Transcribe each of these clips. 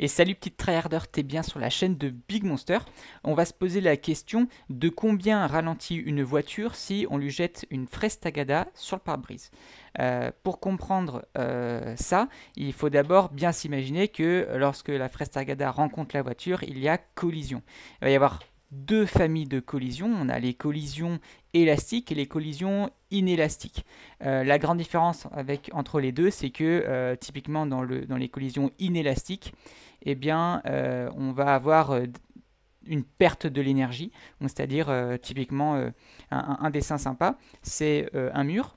Et salut petite tryharder, t'es bien sur la chaîne de Big Monster. On va se poser la question de combien ralentit une voiture si on lui jette une fraise tagada sur le pare-brise. Euh, pour comprendre euh, ça, il faut d'abord bien s'imaginer que lorsque la fraise tagada rencontre la voiture, il y a collision. Il va y avoir deux familles de collisions. On a les collisions élastique et les collisions inélastiques. Euh, la grande différence entre les deux, c'est que euh, typiquement dans, les collisions inélastiques, eh bien, euh, on va avoir une perte de l'énergie. C'est-à-dire, typiquement, un, dessin sympa, c'est un mur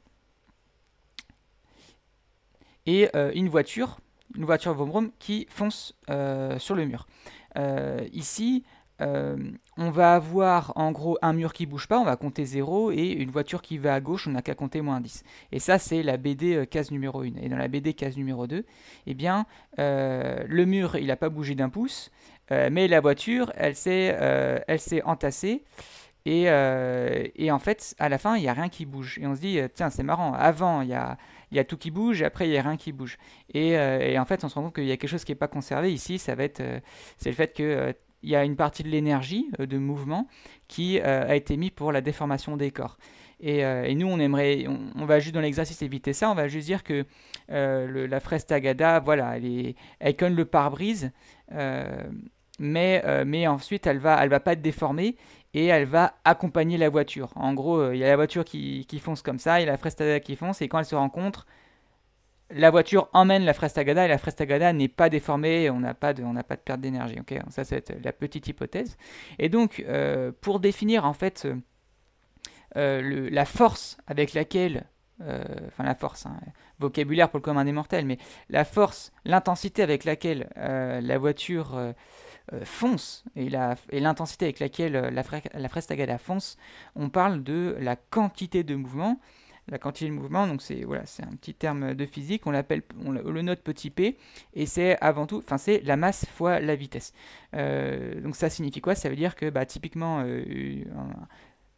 et une voiture, une voiture vroom qui fonce sur le mur. ici, euh, on va avoir en gros un mur qui bouge pas, on va compter 0, et une voiture qui va à gauche, on n'a qu'à compter moins 10. Et ça, c'est la BD euh, case numéro 1. Et dans la BD case numéro 2, eh bien, euh, le mur, il n'a pas bougé d'un pouce, mais la voiture, elle s'est, elle entassée. Et, et, en fait, à la fin, il n'y a rien qui bouge. Et on se dit, tiens, c'est marrant, avant, il y a, y tout qui bouge, après, il n'y a rien qui bouge. Et, en fait, on se rend compte qu'il y a quelque chose qui n'est pas conservé. Ici, ça va être, c'est le fait que il y a une partie de l'énergie euh, de mouvement qui euh, a été mise pour la déformation des corps. Et, euh, nous, on aimerait, on, va juste dans l'exercice éviter ça. On va juste dire que la fraise voilà, elle, est, elle conne le pare-brise, mais, ensuite elle ne va pas être déformée et elle va accompagner la voiture. En gros, il y a la voiture qui, fonce comme ça, il y a la fraise qui fonce et quand elle se rencontre, la voiture emmène la Frestagada et la Frestagada n'est pas déformée, on n'a pas, de, pas de perte d'énergie. ça, c'est la petite hypothèse. Et donc, euh, pour définir en fait euh, euh, la force avec laquelle, enfin la force, hein, vocabulaire pour le commun des mortels, mais la force, l'intensité avec laquelle la voiture fonce et l'intensité et avec laquelle la, la Frestagada fonce, on parle de la quantité de mouvement la quantité de mouvement. Donc c'est voilà, c'est un petit terme de physique. On l'appelle, on le note petit p, et c'est avant tout, enfin c'est la masse fois la vitesse. Euh, donc ça signifie quoi Ça veut dire que bah, typiquement euh,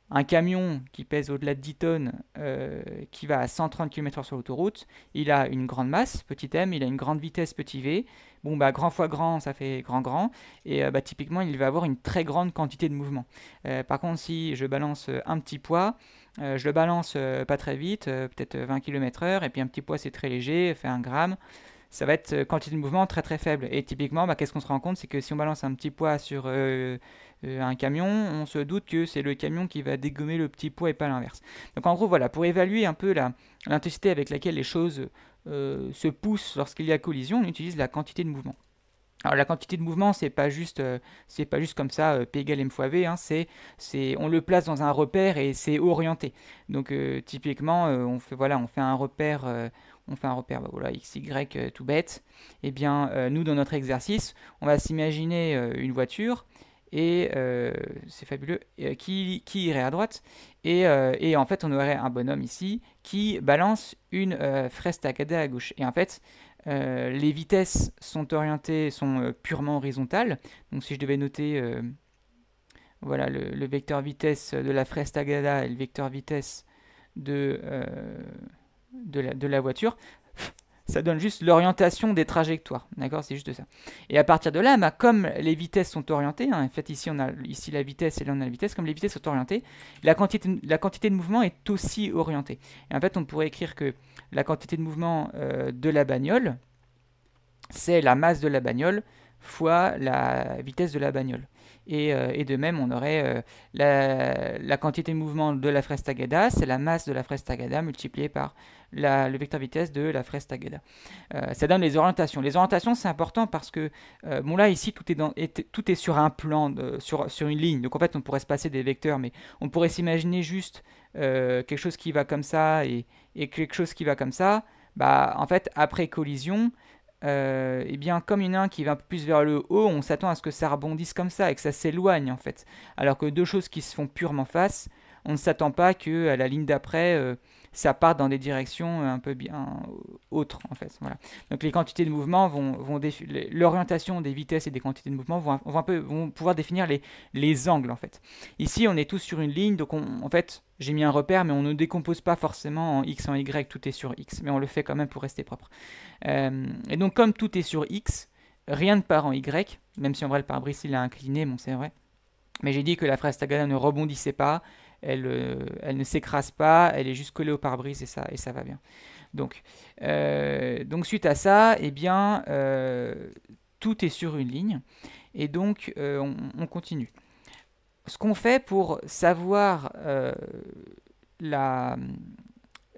un, camion qui pèse au-delà de 10 tonnes, euh, qui va à 130 km/h sur l'autoroute, il a une grande masse, petit m, il a une grande vitesse, petit v. Bon bah grand fois grand, ça fait grand grand, et bah typiquement il va avoir une très grande quantité de mouvement. par contre si je balance un petit poids euh, je le balance euh, pas très vite, euh, peut-être 20 km/h, et puis un petit poids c'est très léger, fait un gramme. Ça va être quantité de mouvement très très faible. Et typiquement, bah, qu'est-ce qu'on se rend compte C'est que si on balance un petit poids sur un camion, on se doute que c'est le camion qui va dégommer le petit poids et pas l'inverse. Donc en gros, voilà, pour évaluer un peu l'intensité avec laquelle les choses se poussent lorsqu'il y a collision, on utilise la quantité de mouvement. Alors la quantité de mouvement, c'est pas juste, euh, c'est pas juste comme ça, euh, P égale M fois V, hein, c'est, c'est, on le place dans un repère et c'est orienté. Donc euh, typiquement, on fait, voilà, on fait un repère, on fait un repère, bah, voilà, x, y, tout bête. Et eh bien, nous dans notre exercice, on va s'imaginer une voiture et c'est fabuleux, qui, irait à droite et, et, en fait, on aurait un bonhomme ici qui balance une fraise à gauche. Et en fait, euh, les vitesses sont orientées, sont euh, purement horizontales. Donc si je devais noter euh, voilà, le, vecteur vitesse de la fraise tagada et le vecteur vitesse de, la, voiture, ça donne juste l'orientation des trajectoires. D'accord C'est juste ça. Et à partir de là, bah, comme les vitesses sont orientées, hein, en fait ici on a ici la vitesse et là on a la vitesse, comme les vitesses sont orientées, la quantité, la quantité de mouvement est aussi orientée. Et en fait on pourrait écrire que la quantité de mouvement euh, de la bagnole, c'est la masse de la bagnole fois la vitesse de la bagnole. Euh, et, de même, on aurait euh, la, la, quantité de mouvement de la fraise Tagada, c'est la masse de la fraise Tagada multipliée par le vecteur vitesse de la fraise Tagada. Euh, ça donne les orientations. Les orientations, c'est important parce que, bon là, ici, tout est, dans, tout est sur un plan, sur, sur une ligne. Donc en fait, on pourrait se passer des vecteurs, mais on pourrait s'imaginer juste quelque chose qui va comme ça et, et quelque chose qui va comme ça. Bah, en fait, après collision, et euh, eh bien, comme une y un qui va un peu plus vers le haut, on s'attend à ce que ça rebondisse comme ça et que ça s'éloigne en fait. Alors que deux choses qui se font purement face, on ne s'attend pas que à la ligne d'après, euh, ça part dans des directions euh, un peu bien autres en fait. Voilà. Donc les quantités de mouvement vont, vont l'orientation des vitesses et des quantités de mouvement vont, peu, pouvoir définir les, les, angles en fait. Ici on est tous sur une ligne, donc en fait j'ai mis un repère, mais on ne décompose pas forcément en x en y, tout est sur x, mais on le fait quand même pour rester propre. Euh, et donc comme tout est sur x, rien ne part en y, même si en vrai le pare-brise il a incliné, bon c'est vrai. Mais j'ai dit que la phrase tagana ne rebondissait pas, euh, elle, ne s'écrase pas, elle est juste collée au pare-brise et ça, et ça va bien. Donc, euh, donc suite à ça, eh bien, euh, tout est sur une ligne et donc on, continue. Ce qu'on fait pour savoir la,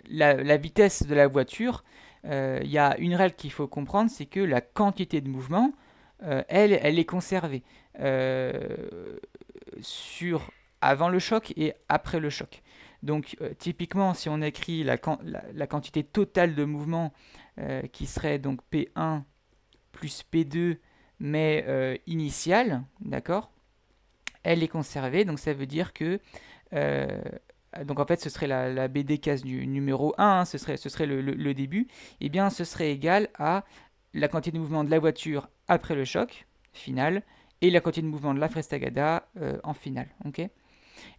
la, vitesse de la voiture, il y a une règle qu'il faut comprendre, c'est que la quantité de mouvement, elle, elle est conservée. sur avant le choc et après le choc. Donc euh, typiquement, si on écrit la, la, quantité totale de mouvement euh, qui serait donc P1 plus P2, mais euh, initiale, d'accord Elle est conservée, donc ça veut dire que... donc en fait, ce serait la, BD case du numéro 1, hein, ce serait, ce serait le, début. et eh bien, ce serait égal à la quantité de mouvement de la voiture après le choc final et la quantité de mouvement de la Frestagada en finale. ok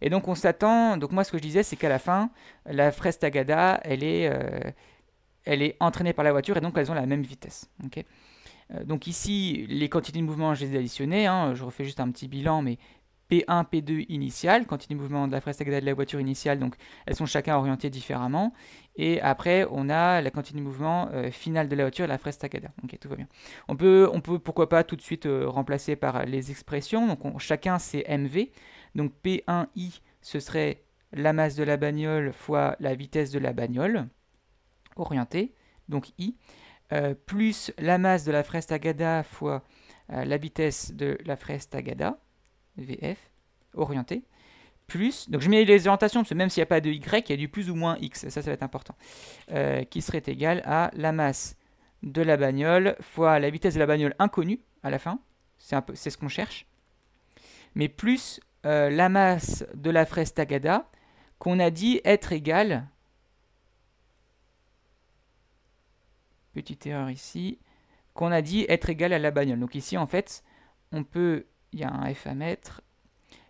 et donc on s'attend, donc moi ce que je disais c'est qu'à la fin, la fraise Tagada, elle est, euh, elle est entraînée par la voiture et donc elles ont la même vitesse. Euh, donc ici, les quantités de mouvement, je les ai additionnées, hein, je refais juste un petit bilan, mais P1, P2 initial, quantité de mouvement de la fraise Tagada de la voiture initiale, donc elles sont chacun orientées différemment. Et après, on a la quantité de mouvement euh, finale de la voiture et la fraise Tagada. tout va bien. On peut, on peut pourquoi pas tout de suite remplacer par les expressions. Donc chacun c'est MV. Donc P1i, ce serait la masse de la bagnole fois la vitesse de la bagnole, orientée, donc i, euh, plus la masse de la fraise tagada fois euh, la vitesse de la fraise tagada, vf, orientée, plus, donc je mets les orientations, parce que même s'il n'y a pas de y, il y a du plus ou moins x, ça, ça va être important, euh, qui serait égal à la masse de la bagnole fois la vitesse de la bagnole inconnue à la fin, c'est ce qu'on cherche, mais plus euh, la masse de la fraise tagada qu'on a dit être égale, petite erreur ici, qu'on a dit être égale à la bagnole. Donc ici, en fait, on peut, il y a un F à mettre,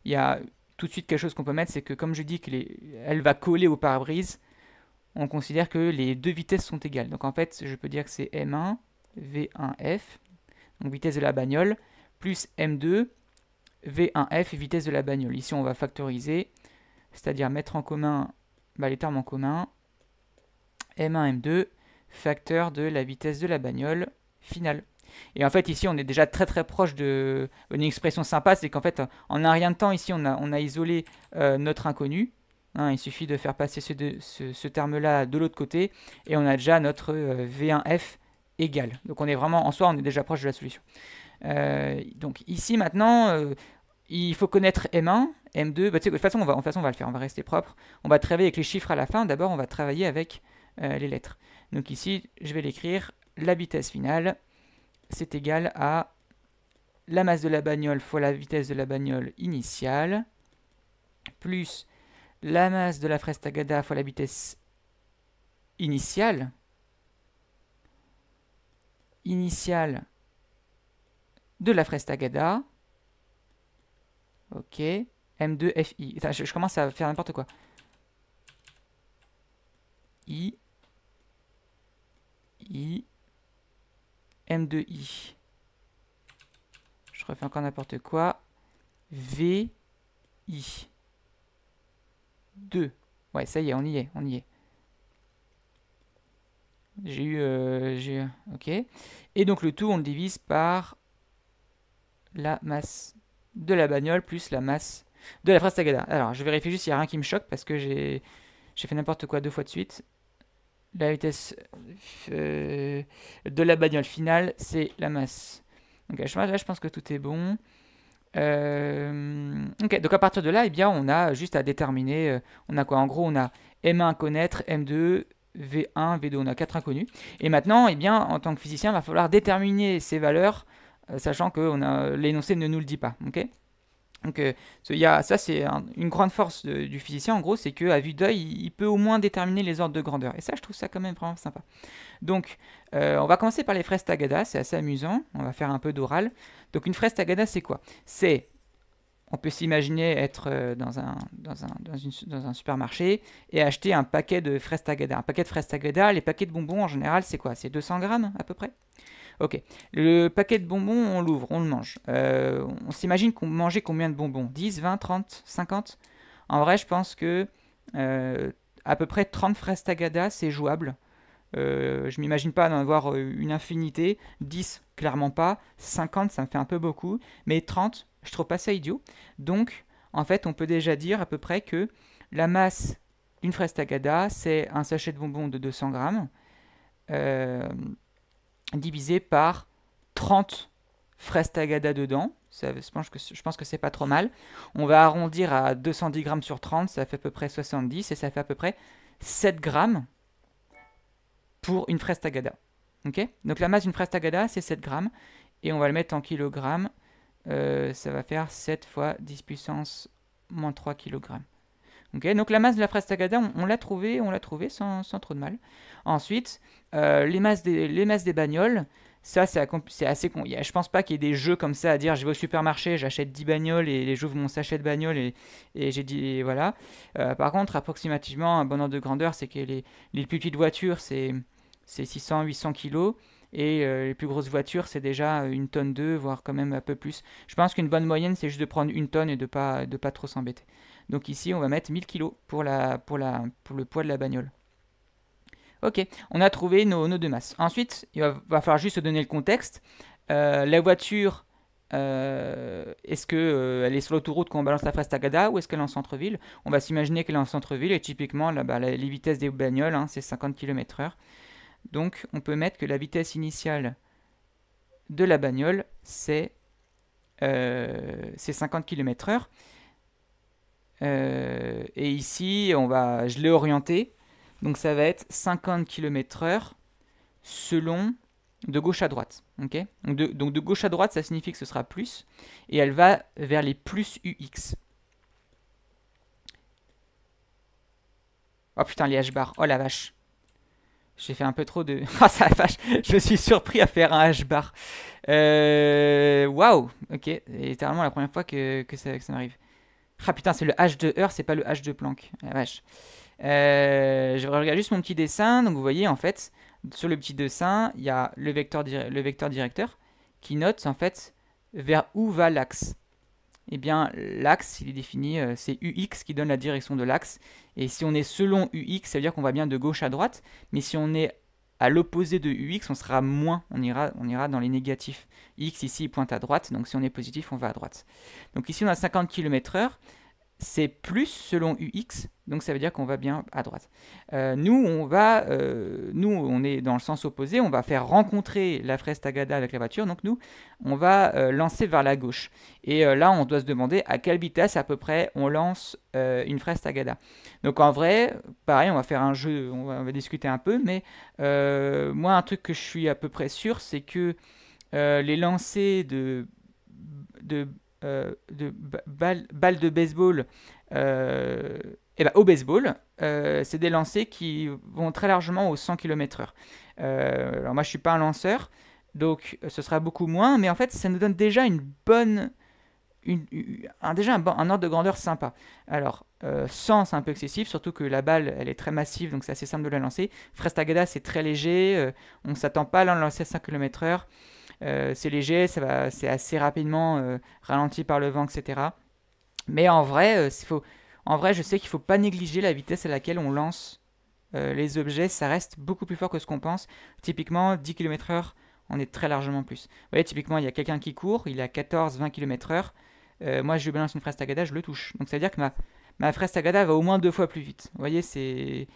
il y a tout de suite quelque chose qu'on peut mettre, c'est que comme je dis qu'elle va coller au pare-brise, on considère que les deux vitesses sont égales. Donc en fait, je peux dire que c'est M1, V1F, donc vitesse de la bagnole, plus M2, V1F, vitesse de la bagnole. Ici, on va factoriser, c'est-à-dire mettre en commun bah, les termes en commun. M1, M2, facteur de la vitesse de la bagnole finale. Et en fait, ici, on est déjà très très proche d'une expression sympa, c'est qu'en fait, en un rien de temps, ici, on a, isolé euh, notre inconnu. Hein. il suffit de faire passer ce, terme-là de l'autre côté, et on a déjà notre euh, V1F égal. Donc on est vraiment, en soi, on est déjà proche de la solution. Euh, donc ici maintenant, euh, il faut connaître M1, M2. Bah, de toute façon on, va, façon, on va le faire, on va rester propre. On va travailler avec les chiffres à la fin. D'abord, on va travailler avec euh, les lettres. Donc ici, je vais l'écrire. La vitesse finale, c'est égal à la masse de la bagnole fois la vitesse de la bagnole initiale, plus la masse de la fraise tagada fois la vitesse initiale, initiale de la fraise Tagada. Ok. M2FI. je, commence à faire n'importe quoi. I. I. M2I. Je refais encore n'importe quoi. V. I. 2. Ouais, ça y est, on y est, on y est. J'ai eu, euh, eu... Ok. Et donc le tout, on le divise par la masse de la bagnole plus la masse de la phrase Alors, je vérifie juste s'il n'y a rien qui me choque parce que j'ai fait n'importe quoi deux fois de suite. La vitesse euh, de la bagnole finale, c'est la masse. Donc là, je pense que tout est bon. Euh, donc à partir de là, eh bien, on a juste à déterminer, euh, on a quoi En gros, on a M1 à connaître, M2, V1, V2, on a quatre inconnus. Et maintenant, eh bien, en tant que physicien, il va falloir déterminer ces valeurs euh, sachant que l'énoncé ne nous le dit pas. ok donc euh, ça c'est une grande force du physicien en gros, c'est qu'à vue d'œil, il, peut au moins déterminer les ordres de grandeur. Et ça je trouve ça quand même vraiment sympa. Donc euh, on va commencer par les fraises tagada, c'est assez amusant, on va faire un peu d'oral. Donc une fraise tagada c'est quoi C'est, on peut s'imaginer être dans un, dans, un, dans un, supermarché et acheter un paquet de fraises tagada. Un paquet de fraises tagada, les paquets de bonbons en général c'est quoi C'est 200 grammes à peu près Ok. Le paquet de bonbons, on l'ouvre, on le mange. Euh, on s'imagine qu'on mangeait combien de bonbons 10, 20, 30, 50 En vrai, je pense que euh, à peu près 30 fraises tagada, c'est jouable. Euh, je m'imagine pas d'en avoir euh, une infinité. 10, clairement pas. 50, ça me fait un peu beaucoup. Mais 30, je trouve pas ça idiot. Donc, en fait, on peut déjà dire à peu près que la masse d'une fraise tagada, c'est un sachet de bonbons de 200 grammes. Euh, divisé par 30 fraises tagada dedans. Ça, je pense que, c'est pas trop mal. On va arrondir à 210 grammes sur 30, ça fait à peu près 70 et ça fait à peu près 7 grammes pour une fraise tagada. Donc la masse d'une fraise tagada, c'est 7 grammes et on va le mettre en kilogrammes. Euh, ça va faire 7 fois 10 puissance moins 3 kg donc la masse de la phrase tagada, on, l'a trouvée, on l'a sans, trop de mal. Ensuite, euh, les, masses des, les bagnoles, ça c'est assez con. Je pense pas qu'il y ait des jeux comme ça à dire je vais au supermarché, j'achète 10 bagnoles et, j'ouvre mon sachet de bagnoles et, j'ai dit voilà. Euh, par contre, approximativement, un bon ordre de grandeur, c'est que les, plus petites voitures, c'est 600-800 kg, Et euh, les plus grosses voitures, c'est déjà une tonne d'eux, voire quand même un peu plus. Je pense qu'une bonne moyenne, c'est juste de prendre une tonne et de pas, de pas trop s'embêter. Donc ici, on va mettre 1000 kg pour, la, pour, la, pour le poids de la bagnole. Ok, on a trouvé nos, nos deux masses. Ensuite, il va, falloir juste se donner le contexte. Euh, la voiture, euh, est-ce qu'elle euh, elle est sur l'autoroute quand on balance la phrase Tagada ou est-ce qu'elle est en centre-ville On va s'imaginer qu'elle est en centre-ville et typiquement, là, bah, les vitesses des bagnoles, hein, c'est 50 km/h. Donc, on peut mettre que la vitesse initiale de la bagnole, c'est 50 km/h. Euh, et ici, on va, je l'ai orienté. Donc ça va être 50 km/h selon de gauche à droite. ok donc de, gauche à droite, ça signifie que ce sera plus. Et elle va vers les plus UX. Oh putain, les h bar Oh la vache. J'ai fait un peu trop de... Ah ça vache, je suis surpris à faire un H-bar. Euh, waouh, ok. C'est littéralement la première fois que, ça, que ça m'arrive. Ah putain, c'est le H 2 Heur, c'est pas le H de Planck. Euh, je regarde juste mon petit dessin. Donc vous voyez, en fait, sur le petit dessin, il y a le vecteur, le vecteur directeur qui note, en fait, vers où va l'axe. Eh bien, l'axe, il est défini, euh, c'est UX qui donne la direction de l'axe. Et si on est selon UX, ça veut dire qu'on va bien de gauche à droite. Mais si on est à l'opposé de UX, on sera moins, on ira, on ira dans les négatifs. X ici pointe à droite, donc si on est positif, on va à droite. Donc ici on a 50 km/h, c'est plus selon UX, donc ça veut dire qu'on va bien à droite. Euh, nous, on va, euh, nous, on est dans le sens opposé, on va faire rencontrer la fraise Tagada avec la voiture, donc nous, on va euh, lancer vers la gauche. Et là, on doit se demander à quelle vitesse à peu près on lance une fraise Tagada. Donc en vrai, pareil, on va faire un jeu, on va, discuter un peu, mais moi, un truc que je suis à peu près sûr, c'est que les lancers de euh, de balles de baseball et euh, eh ben, au baseball, euh, c'est des lancers qui vont très largement aux 100 km/h. alors moi je suis pas un lanceur, donc ce sera beaucoup moins, mais en fait ça nous donne déjà une bonne... un, déjà un, ordre de grandeur sympa. Alors, 100 c'est un peu excessif, surtout que la balle elle est très massive, donc c'est assez simple de la lancer. Frestagada c'est très léger, on s'attend pas à la lancer à 5 km/h. Euh, c'est léger, ça va, c'est assez rapidement euh, ralenti par le vent, etc. Mais en vrai, euh, faut, en vrai je sais qu'il ne faut pas négliger la vitesse à laquelle on lance les objets, ça reste beaucoup plus fort que ce qu'on pense. Typiquement, 10 km/h, on est très largement plus. Vous voyez, typiquement, il y a quelqu'un qui court, il a à 14-20 km/h. moi, je lui balance une à tagada, je le touche. Donc, ça veut dire que ma, ma à tagada va au moins deux fois plus vite. Vous voyez, c'est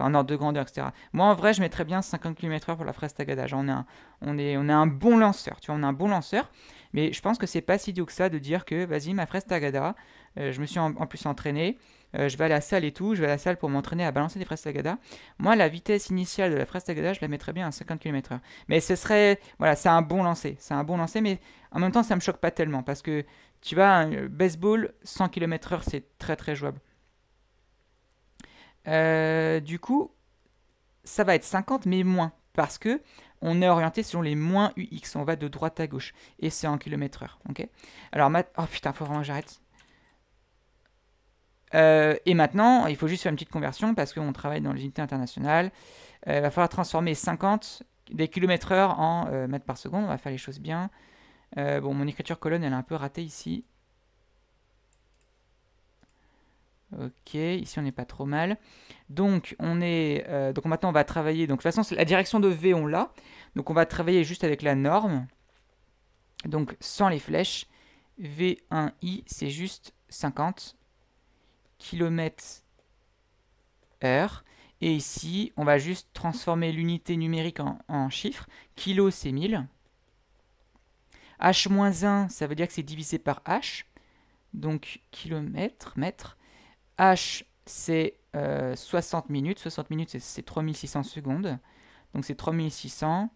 Enfin, en ordre de grandeur, etc. Moi, en vrai, je mettrais bien 50 km/h pour la fraise Tagada. on est, un, on, est, on est un bon lanceur, tu vois, on un bon lanceur. Mais je pense que c'est pas si doux que ça de dire que, vas-y, ma fraise Tagada, euh, je me suis en, plus entraîné, euh, je vais à la salle et tout, je vais à la salle pour m'entraîner à balancer des fraises Tagada. Moi, la vitesse initiale de la fraise Tagada, je la mettrais bien à 50 km/h. Mais ce serait, voilà, c'est un bon lancer, c'est un bon lancer, mais en même temps, ça me choque pas tellement parce que, tu vois, euh, baseball, 100 km/h, c'est très très jouable. Euh, du coup, ça va être 50 mais moins, parce que on est orienté selon les moins UX, on va de droite à gauche, et c'est en km heure, ok Alors, oh putain, faut vraiment que j'arrête. Euh, et maintenant, il faut juste faire une petite conversion, parce qu'on travaille dans les unités internationales, euh, il va falloir transformer 50 des kilomètres heure en mètres par seconde, on va faire les choses bien. bon, mon écriture colonne, elle est un peu ratée ici, Ok, ici on n'est pas trop mal. Donc on est, euh, donc maintenant on va travailler. Donc de toute façon la direction de V on l'a. Donc on va travailler juste avec la norme. Donc sans les flèches, V1i c'est juste 50 km heure. Et ici on va juste transformer l'unité numérique en, en chiffres. Kilo c'est 1000. H-1 ça veut dire que c'est divisé par H. Donc kilomètre, mètre. H, c'est 60 euh, minutes. 60 minutes, c'est 3600 secondes. Donc c'est 3600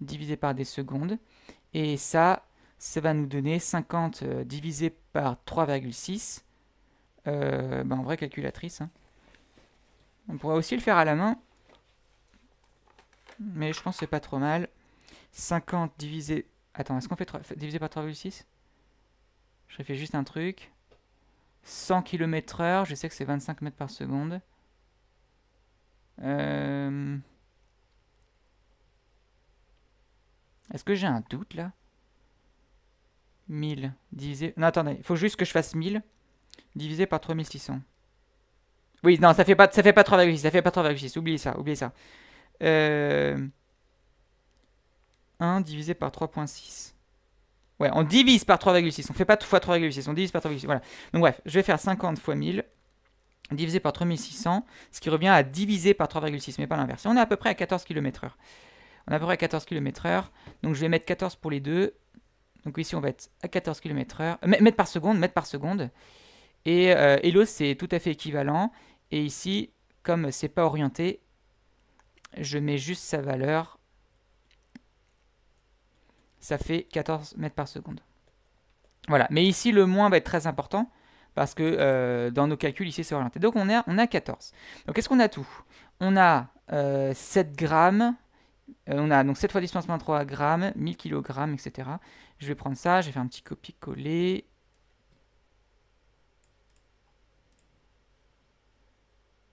divisé par des secondes. Et ça, ça va nous donner 50 euh, divisé par 3,6. Euh, ben, en vrai calculatrice. Hein. On pourrait aussi le faire à la main. Mais je pense que c'est pas trop mal. 50 divisé... Attends, est-ce qu'on fait divisé par 3,6 Je réfléchis juste un truc. 100 km heure, je sais que c'est 25 mètres par seconde. Euh, est-ce que j'ai un doute là 1000 divisé... Non, attendez, il faut juste que je fasse 1000 divisé par 3600. Oui, non, ça fait pas, ça fait pas 3,6, ça fait pas 3,6, oubliez ça, oubliez ça. 1 euh, divisé par 3,6. Ouais, on divise par 3,6. On fait pas fois 3,6, on divise par 3,6. Voilà. Donc bref, je vais faire 50 fois 1000 divisé par 3600, ce qui revient à diviser par 3,6, mais pas l'inverse. On est à peu près à 14 km/h. On est à peu près à 14 km/h. Donc je vais mettre 14 pour les deux. Donc ici on va être à 14 km/h. mètre par seconde, mètre par seconde. Et, euh, l'eau c'est tout à fait équivalent. Et ici, comme c'est pas orienté, je mets juste sa valeur ça fait 14 mètres par seconde. Voilà, mais ici le moins va être très important parce que euh, dans nos calculs ici c'est orienté. Donc on a, on a 14. Donc qu'est-ce qu'on a tout On a 7 euh, grammes, euh, on a donc 7 fois 10 moins 3 grammes, 1000 kg, etc. Je vais prendre ça, je vais faire un petit copier-coller.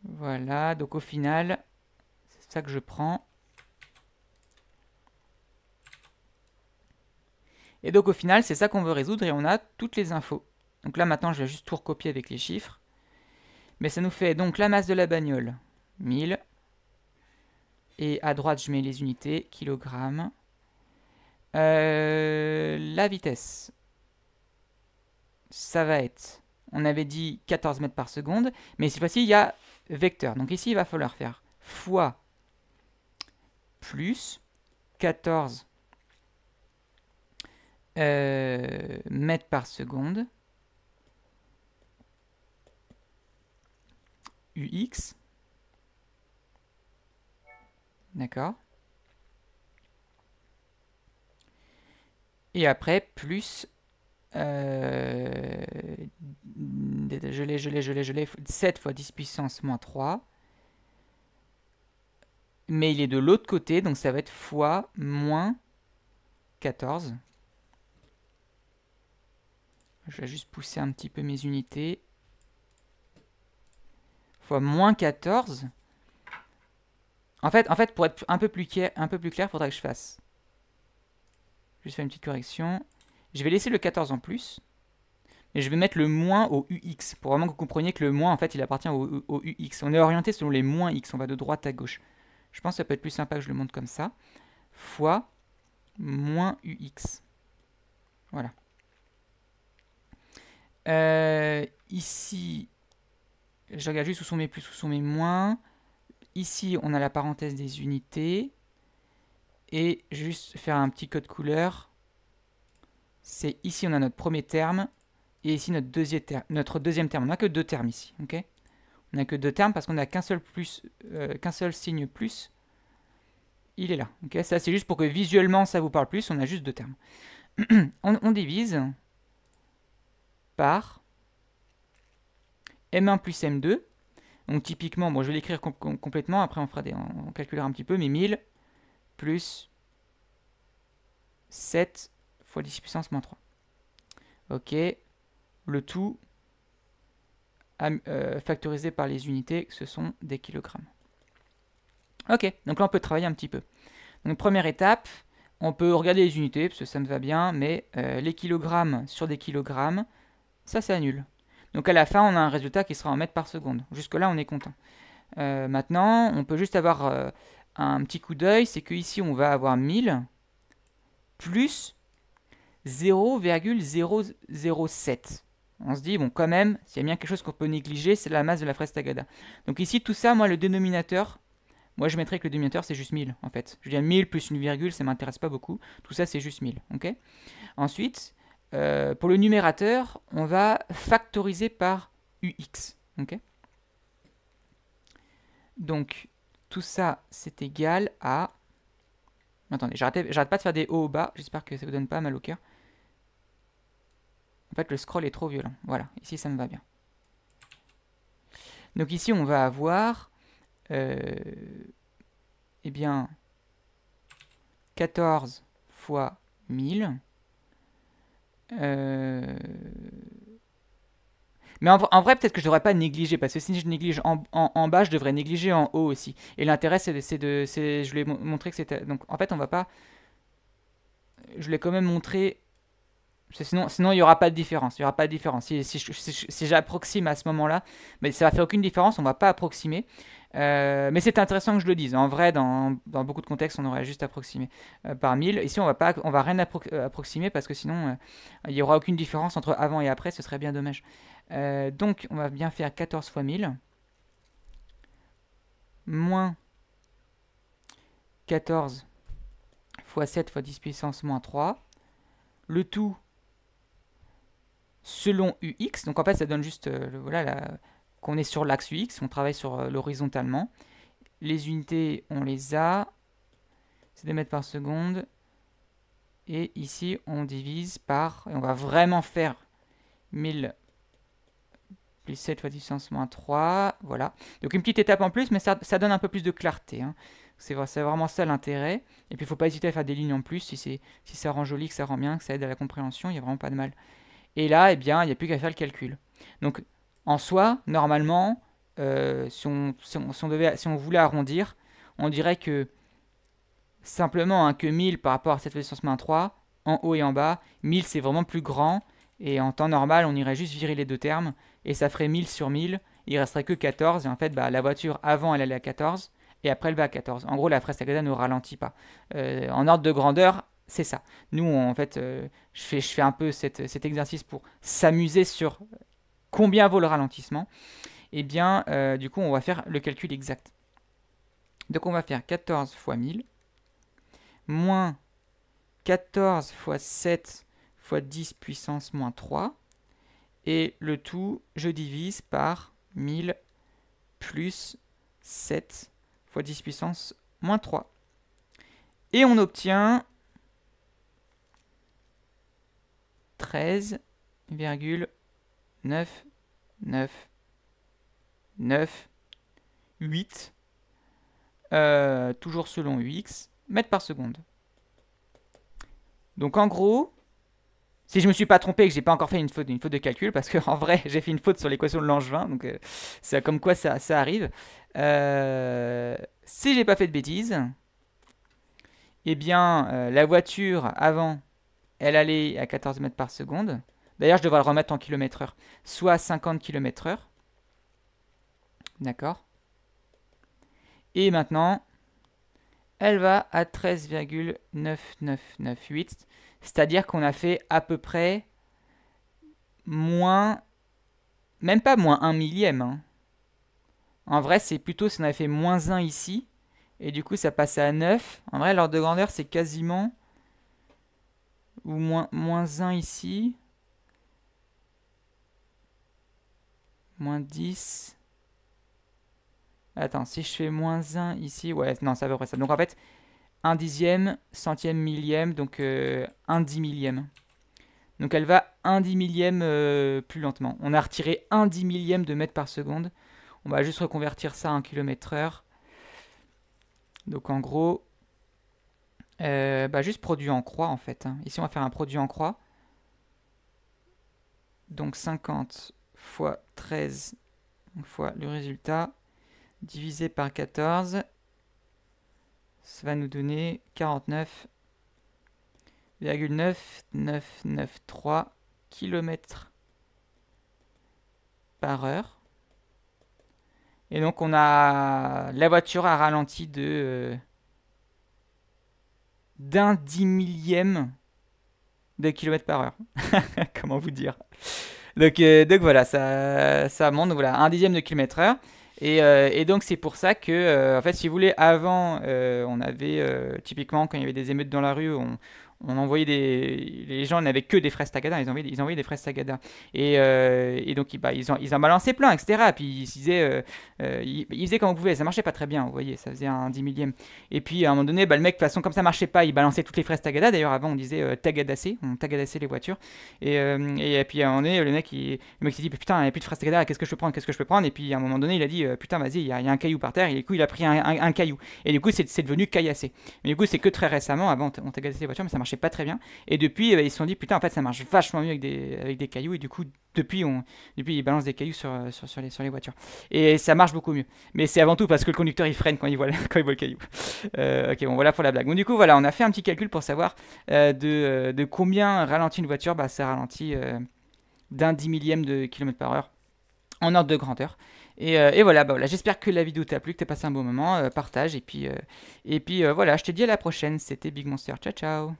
Voilà, donc au final, c'est ça que je prends. Et donc au final, c'est ça qu'on veut résoudre et on a toutes les infos. Donc là maintenant, je vais juste tout recopier avec les chiffres. Mais ça nous fait donc la masse de la bagnole, 1000. Et à droite, je mets les unités, kilogrammes. Euh, la vitesse, ça va être, on avait dit 14 mètres par seconde, mais cette fois-ci, il y a vecteur. Donc ici, il va falloir faire fois plus 14 euh, mètres par seconde UX. D'accord Et après, plus... Euh, je l'ai, je l'ai, je l'ai, je l'ai. 7 fois 10 puissance moins 3. Mais il est de l'autre côté, donc ça va être fois moins 14. Je vais juste pousser un petit peu mes unités. Fois moins 14. En fait, en fait, pour être un peu plus clair, un peu plus clair, faudra que je fasse. Juste faire une petite correction. Je vais laisser le 14 en plus. Mais je vais mettre le moins au UX. Pour vraiment que vous compreniez que le moins, en fait, il appartient au, au UX. On est orienté selon les moins X. On va de droite à gauche. Je pense que ça peut être plus sympa que je le montre comme ça. Fois moins UX. Voilà. Euh, ici, je regarde juste où sont mes plus, où sont mes moins. Ici, on a la parenthèse des unités. Et juste faire un petit code couleur. C'est ici, on a notre premier terme. Et ici, notre deuxième, terme. Notre deuxième terme. On n'a que deux termes ici. ok on n'a que deux termes parce qu'on n'a qu'un seul, plus, euh, qu'un seul signe plus. Il est là. ok ça, c'est juste pour que visuellement, ça vous parle plus. On a juste deux termes. on divise par m1 plus m2. Donc typiquement, bon, je vais l'écrire complètement, après on, fera des, on calculera un petit peu, mais 1000 plus 7 fois 10 puissance moins 3. Ok, le tout euh, factorisé par les unités, ce sont des kilogrammes. Ok, donc là on peut travailler un petit peu. Donc première étape, on peut regarder les unités, parce que ça me va bien, mais euh, les kilogrammes sur des kilogrammes, ça c'est annule. Donc à la fin, on a un résultat qui sera en mètres par seconde. Jusque-là, on est content. Euh, maintenant, on peut juste avoir euh, un petit coup d'œil, c'est qu'ici, on va avoir 1000 plus 0,007. On se dit, bon, quand même, s'il y a bien quelque chose qu'on peut négliger, c'est la masse de la fraise Tagada. Donc ici, tout ça, moi, le dénominateur, moi, je mettrais que le dénominateur, c'est juste 1000, en fait. Je dire 1000 plus une virgule, ça m'intéresse pas beaucoup. Tout ça, c'est juste 1000, ok Ensuite, euh, pour le numérateur, on va factoriser par ux. Donc, tout ça, c'est égal à... Attendez, j'arrête pas de faire des hauts au bas. J'espère que ça vous donne pas mal au cœur. En fait, le scroll est trop violent. Voilà, ici, ça me va bien. Donc ici, on va avoir... Euh, eh bien... 14 fois 1000 euh, mais en, vrai, peut-être que je devrais pas négliger, parce que si je néglige en, bas, je devrais négliger en haut aussi. Et l'intérêt, c'est de, Je lui montrer montré que c'était... Donc, en fait, on va pas... Je l'ai quand même montré... Sinon, sinon, il n'y aura pas de différence. Il y aura pas de différence. Si, j'approxime à ce moment-là, mais ça va faire aucune différence. On ne va pas approximer. Euh, mais c'est intéressant que je le dise. En vrai, dans, beaucoup de contextes, on aurait juste approximé euh, par 1000. Ici, on va pas, va rien euh, approximer parce que sinon, il n'y aura aucune différence entre avant et après. Ce serait bien dommage. donc, on va bien faire 14 fois 1000 moins 14 fois 7 fois 10 puissance moins 3. Le tout selon ux. Donc en fait, ça donne juste voilà, la, qu'on est sur l'axe X, on travaille sur euh, l'horizontalement. Les unités, on les a, c'est des mètres par seconde. Et ici, on divise par, on va vraiment faire 1000 plus 7 fois distance moins 3, voilà. Donc une petite étape en plus, mais ça, donne un peu plus de clarté. Hein. C'est vraiment ça l'intérêt. Et puis il ne faut pas hésiter à faire des lignes en plus, si, si ça rend joli, que ça rend bien, que ça aide à la compréhension, il n'y a vraiment pas de mal. Et là, eh bien, il n'y a plus qu'à faire le calcul. Donc en soi, normalement, euh, si, on, devait, si, on, voulait arrondir, on dirait que simplement hein, que 1000 par rapport à cette puissance main 3, en haut et en bas, 1000 c'est vraiment plus grand, et en temps normal, on irait juste virer les deux termes, et ça ferait 1000 sur 1000, il resterait que 14, et en fait, bah, la voiture avant elle allait à 14, et après elle va à 14. En gros, la fraise ne ralentit pas. Euh, en ordre de grandeur, c'est ça. Nous, en fait, euh, je, fais, un peu cet exercice pour s'amuser sur combien vaut le ralentissement, et eh bien, euh, du coup, on va faire le calcul exact. Donc, on va faire 14 fois 1000, moins 14 fois 7 fois 10 puissance moins 3, et le tout, je divise par 1000 plus 7 fois 10 puissance moins 3. Et on obtient 13,1 9, 9, 9, 8, toujours selon x mètres par seconde. Donc en gros, si je me suis pas trompé et que j'ai pas encore fait une faute, faute de calcul, parce qu'en vrai j'ai fait une faute sur l'équation de Langevin, donc c'est euh, comme quoi ça, arrive. Euh, si j'ai pas fait de bêtises, eh bien euh, la voiture avant, elle allait à 14 mètres par seconde. D'ailleurs, je devrais le remettre en kilomètre heure. Soit à 50 km heure. D'accord. Et maintenant, elle va à 13,9998. C'est-à-dire qu'on a fait à peu près moins... Même pas moins 1 millième. Hein. En vrai, c'est plutôt si on avait fait moins 1 ici. Et du coup, ça passait à 9. En vrai, l'ordre de grandeur, c'est quasiment... Ou moins, moins 1 ici. Moins 10. Attends, si je fais moins 1 ici, ouais, non, ça à peu près ça. Donc en fait, 1 dixième, centième, millième, donc 1 euh, dix millième. Donc elle va 1 dix millième euh, plus lentement. On a retiré 1 dix millième de mètre par seconde. On va juste reconvertir ça en kilomètre heure. Donc en gros, euh, bah juste produit en croix en fait. Hein. Ici on va faire un produit en croix. Donc 50 fois 13 fois le résultat divisé par 14 ça va nous donner 49,9993 km par heure. Et donc on a la voiture a ralenti de euh, d'un dix millième de kilomètre par heure. Comment vous dire euh, donc, voilà, ça, ça monte voilà, un dixième de kilomètre heure. Et, euh, et, donc c'est pour ça que, euh, en fait, si vous voulez, avant, on avait typiquement quand il y avait des émeutes dans la rue, on, on envoyait des. Les gens n'avaient que des fraises tagada, ils envoyaient, ils envoyaient des fraises tagada. Et, euh, et donc, ils, bah, en, ils balançaient plein, etc. Et puis, ils, disaient, euh, euh, ils, faisaient comme on pouvait, ça marchait pas très bien, vous voyez, ça faisait un dix millième. Et puis, à un moment donné, bah, le mec, de toute façon, comme ça marchait pas, il balançait toutes les fraises tagada. D'ailleurs, avant, on disait tagadassé, on tagadassait les voitures. Et, et, puis, à un moment donné, le mec, il, s'est dit, putain, il n'y a plus de fraises tagada, qu'est-ce que je peux prendre, qu'est-ce que je peux prendre Et puis, à un moment donné, il a dit, putain, vas-y, il y, a un caillou par terre. Et du coup, il a pris un, caillou. Et du coup, c'est devenu caillassé. Mais du coup, c'est que très récemment, avant, on tagadassait les voitures, mais ça pas très bien. Et depuis, eh ben, ils se sont dit, putain, en fait, ça marche vachement mieux avec des, avec des cailloux. Et du coup, depuis, on, depuis ils balancent des cailloux sur, euh, sur, sur, les, sur les voitures. Et ça marche beaucoup mieux. Mais c'est avant tout parce que le conducteur, il freine quand il voit, quand il voit le caillou. Euh, ok, bon, voilà pour la blague. Donc, du coup, voilà, on a fait un petit calcul pour savoir euh, de, de, combien ralentit une voiture. Bah, ça ralentit d'un dix millième de kilomètre par heure en ordre de grandeur. Et, et, voilà, bah j'espère que la vidéo t'a plu, que t'as passé un bon moment. partage et puis, et puis voilà, je te dis à la prochaine. C'était Big Monster. Ciao, ciao.